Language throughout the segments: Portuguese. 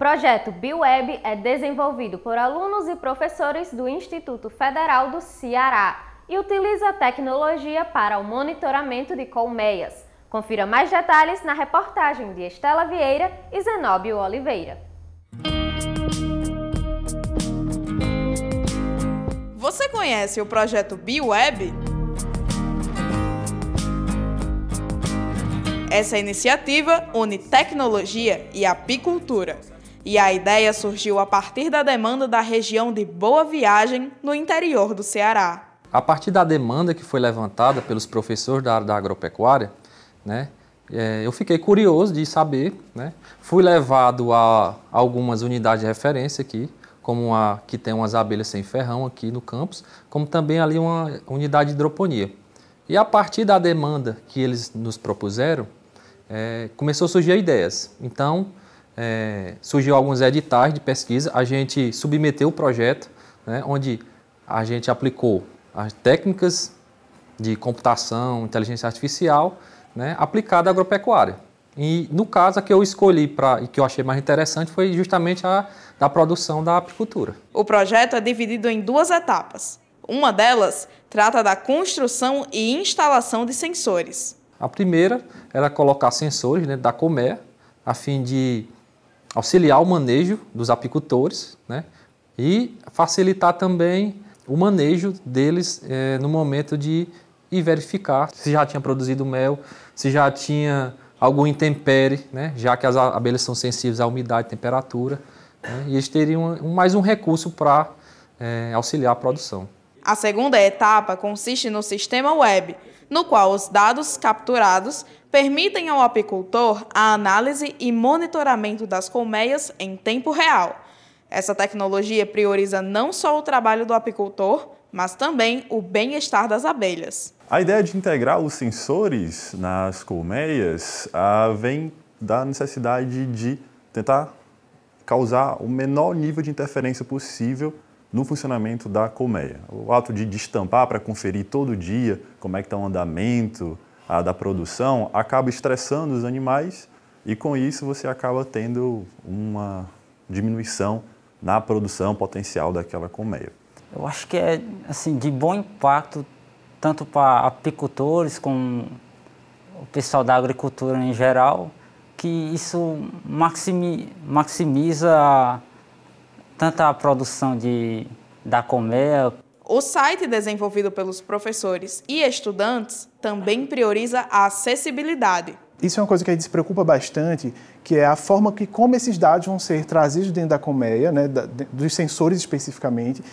Projeto BioWeb é desenvolvido por alunos e professores do Instituto Federal do Ceará e utiliza tecnologia para o monitoramento de colmeias. Confira mais detalhes na reportagem de Estela Vieira e Zenóbio Oliveira. Você conhece o projeto BioWeb? Essa é iniciativa une tecnologia e apicultura. E a ideia surgiu a partir da demanda da região de Boa Viagem, no interior do Ceará. A partir da demanda que foi levantada pelos professores da área da agropecuária, né, é, eu fiquei curioso de saber, né, fui levado a algumas unidades de referência aqui, como a que tem umas abelhas sem ferrão aqui no campus, como também ali uma unidade de hidroponia. E a partir da demanda que eles nos propuseram, é, começou a surgir ideias. Então, é, surgiu alguns editais de pesquisa, a gente submeteu o projeto, né, onde a gente aplicou as técnicas de computação, inteligência artificial, né, aplicada à agropecuária. E no caso a que eu escolhi pra, e que eu achei mais interessante foi justamente a da produção da apicultura. O projeto é dividido em duas etapas. Uma delas trata da construção e instalação de sensores. A primeira era colocar sensores né, da colmeia, a fim de auxiliar o manejo dos apicultores né? e facilitar também o manejo deles é, no momento de ir verificar se já tinha produzido mel, se já tinha algum intempere, né? já que as abelhas são sensíveis à umidade e temperatura. Né? E eles teriam mais um recurso para é, eh, auxiliar a produção. A segunda etapa consiste no sistema web, no qual os dados capturados permitem ao apicultor a análise e monitoramento das colmeias em tempo real. Essa tecnologia prioriza não só o trabalho do apicultor, mas também o bem-estar das abelhas. A ideia de integrar os sensores nas colmeias ah, vem da necessidade de tentar causar o menor nível de interferência possível no funcionamento da colmeia. O ato de destampar para conferir todo dia como é que está o andamento a, da produção acaba estressando os animais e com isso você acaba tendo uma diminuição na produção potencial daquela colmeia. Eu acho que é assim de bom impacto tanto para apicultores como o pessoal da agricultura em geral, que isso maximi, maximiza tanto a produção de, da colmeia. O site desenvolvido pelos professores e estudantes também prioriza a acessibilidade. Isso é uma coisa que a gente se preocupa bastante, que é a forma que como esses dados vão ser trazidos dentro da colmeia, né, da, dos sensores especificamente,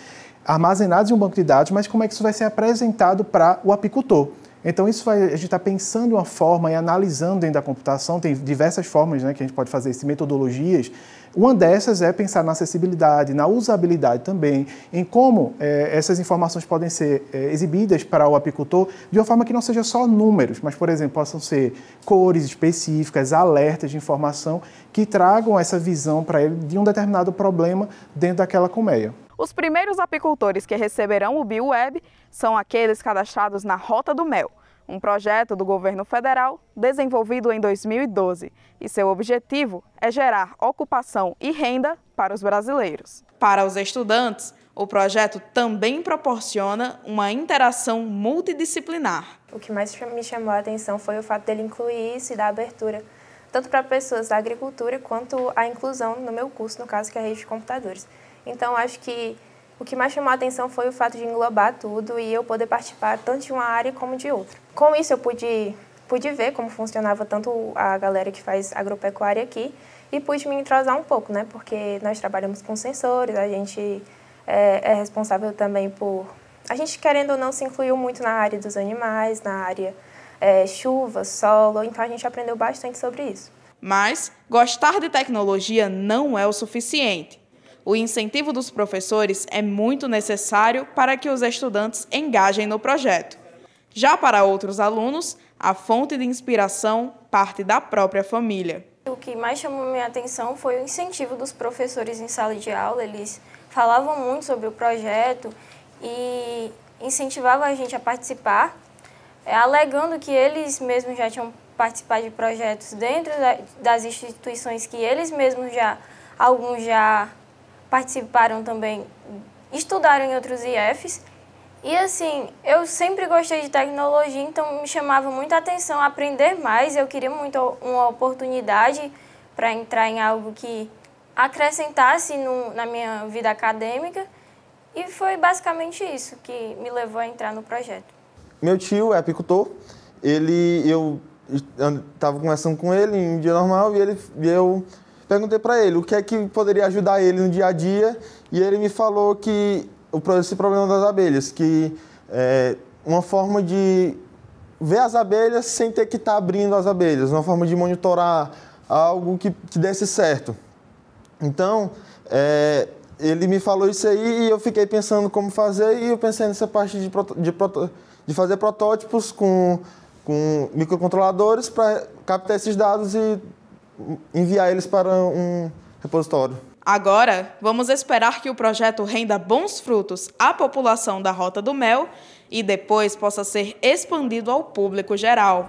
armazenados em um banco de dados, mas como é que isso vai ser apresentado para o apicultor. Então, isso vai, a gente está pensando uma forma e analisando dentro da computação, tem diversas formas né, que a gente pode fazer isso, metodologias. Uma dessas é pensar na acessibilidade, na usabilidade também, em como é, essas informações podem ser é, exibidas para o apicultor de uma forma que não seja só números, mas, por exemplo, possam ser cores específicas, alertas de informação que tragam essa visão para ele de um determinado problema dentro daquela colmeia. Os primeiros apicultores que receberão o BioWeb são aqueles cadastrados na Rota do Mel, um projeto do governo federal desenvolvido em 2012 e seu objetivo é gerar ocupação e renda para os brasileiros. Para os estudantes, o projeto também proporciona uma interação multidisciplinar. O que mais me chamou a atenção foi o fato dele incluir isso e dar abertura tanto para pessoas da agricultura quanto a inclusão no meu curso, no caso que é a rede de computadores. Então, acho que o que mais chamou a atenção foi o fato de englobar tudo e eu poder participar tanto de uma área como de outra. Com isso, eu pude, pude ver como funcionava tanto a galera que faz agropecuária aqui e pude me entrosar um pouco, né? Porque nós trabalhamos com sensores, a gente é, é responsável também por... A gente, querendo ou não, se incluiu muito na área dos animais, na área é, chuva, solo, então a gente aprendeu bastante sobre isso. Mas gostar de tecnologia não é o suficiente. O incentivo dos professores é muito necessário para que os estudantes engajem no projeto. Já para outros alunos, a fonte de inspiração parte da própria família. O que mais chamou minha atenção foi o incentivo dos professores em sala de aula. Eles falavam muito sobre o projeto e incentivavam a gente a participar, eh, alegando que eles mesmos já tinham participado de projetos dentro das instituições que eles mesmos já, alguns já participaram também, estudaram em outros IFs. E assim, eu sempre gostei de tecnologia, então me chamava muita atenção aprender mais. Eu queria muito uma oportunidade para entrar em algo que acrescentasse no, na minha vida acadêmica. E foi basicamente isso que me levou a entrar no projeto. Meu tio é apicultor. Ele, eu estava conversando com ele em um dia normal e ele, eu Perguntei para ele o que é que poderia ajudar ele no dia a dia e ele me falou que esse problema das abelhas, que é uma forma de ver as abelhas sem ter que estar tá abrindo as abelhas, uma forma de monitorar algo que, que desse certo. Então, é, ele me falou isso aí e eu fiquei pensando como fazer e eu pensei nessa parte de, de, de fazer protótipos com, com microcontroladores para captar esses dados e enviar eles para um repositório. Agora, vamos esperar que o projeto renda bons frutos à população da Rota do Mel e depois possa ser expandido ao público geral.